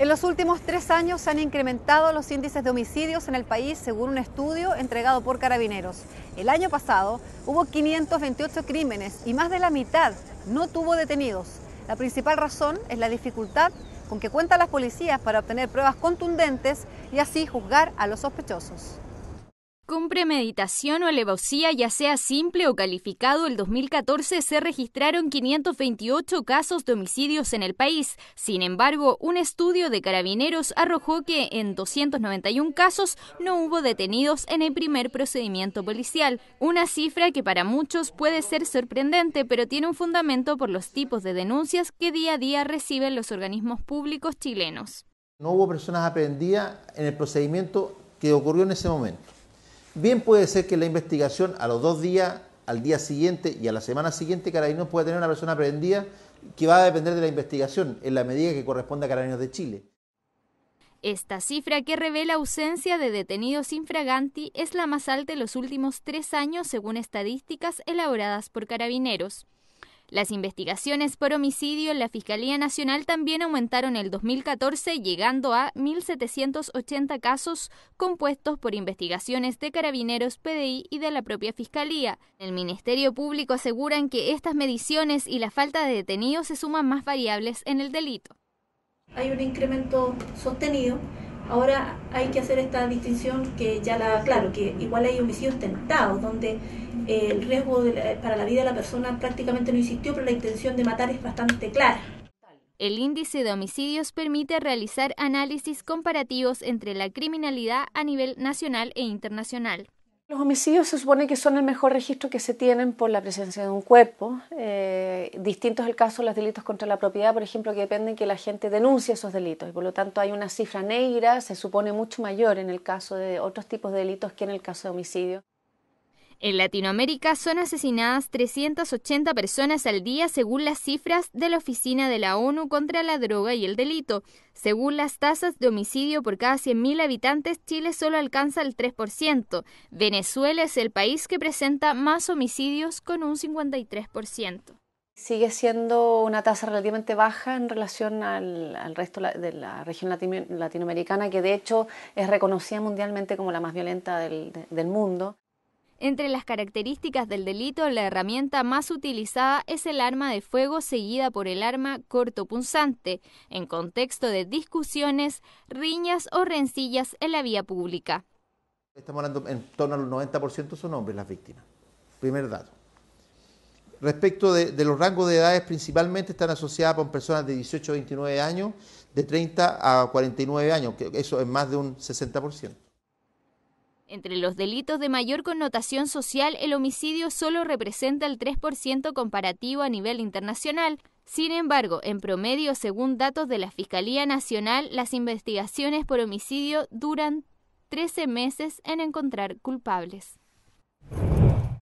En los últimos tres años se han incrementado los índices de homicidios en el país según un estudio entregado por carabineros. El año pasado hubo 528 crímenes y más de la mitad no tuvo detenidos. La principal razón es la dificultad con que cuentan las policías para obtener pruebas contundentes y así juzgar a los sospechosos. Con premeditación o alevosía, ya sea simple o calificado, el 2014 se registraron 528 casos de homicidios en el país. Sin embargo, un estudio de carabineros arrojó que en 291 casos no hubo detenidos en el primer procedimiento policial. Una cifra que para muchos puede ser sorprendente, pero tiene un fundamento por los tipos de denuncias que día a día reciben los organismos públicos chilenos. No hubo personas aprehendidas en el procedimiento que ocurrió en ese momento. Bien puede ser que la investigación a los dos días, al día siguiente y a la semana siguiente, Carabineros pueda tener una persona prendida que va a depender de la investigación en la medida que corresponda a Carabineros de Chile. Esta cifra que revela ausencia de detenidos infraganti es la más alta en los últimos tres años según estadísticas elaboradas por carabineros. Las investigaciones por homicidio en la Fiscalía Nacional también aumentaron en el 2014, llegando a 1.780 casos compuestos por investigaciones de carabineros, PDI y de la propia Fiscalía. El Ministerio Público aseguran que estas mediciones y la falta de detenidos se suman más variables en el delito. Hay un incremento sostenido Ahora hay que hacer esta distinción que ya la claro, que igual hay homicidios tentados, donde eh, el riesgo para la vida de la persona prácticamente no existió, pero la intención de matar es bastante clara. El índice de homicidios permite realizar análisis comparativos entre la criminalidad a nivel nacional e internacional. Los homicidios se supone que son el mejor registro que se tienen por la presencia de un cuerpo. Eh, distinto es el caso de los delitos contra la propiedad, por ejemplo, que dependen que la gente denuncie esos delitos por lo tanto hay una cifra negra, se supone mucho mayor en el caso de otros tipos de delitos que en el caso de homicidio. En Latinoamérica son asesinadas 380 personas al día según las cifras de la Oficina de la ONU contra la Droga y el Delito. Según las tasas de homicidio por cada 100.000 habitantes, Chile solo alcanza el 3%. Venezuela es el país que presenta más homicidios con un 53% sigue siendo una tasa relativamente baja en relación al, resto de la región latinoamericana, que de hecho es reconocida mundialmente como la más violenta del mundo. Entre las características del delito, la herramienta más utilizada es el arma de fuego seguida por el arma cortopunzante, en contexto de discusiones, riñas o rencillas en la vía pública. Estamos hablando en torno al 90% son hombres las víctimas. Primer dato. Respecto de, de, los rangos de edades, principalmente están asociadas con personas de 18 a 29 años, de 30 a 49 años, que eso es más de un 60%. Entre los delitos de mayor connotación social, el homicidio solo representa el 3% comparativo a nivel internacional. Sin embargo, en promedio, según datos de la Fiscalía Nacional, las investigaciones por homicidio duran 13 meses en encontrar culpables.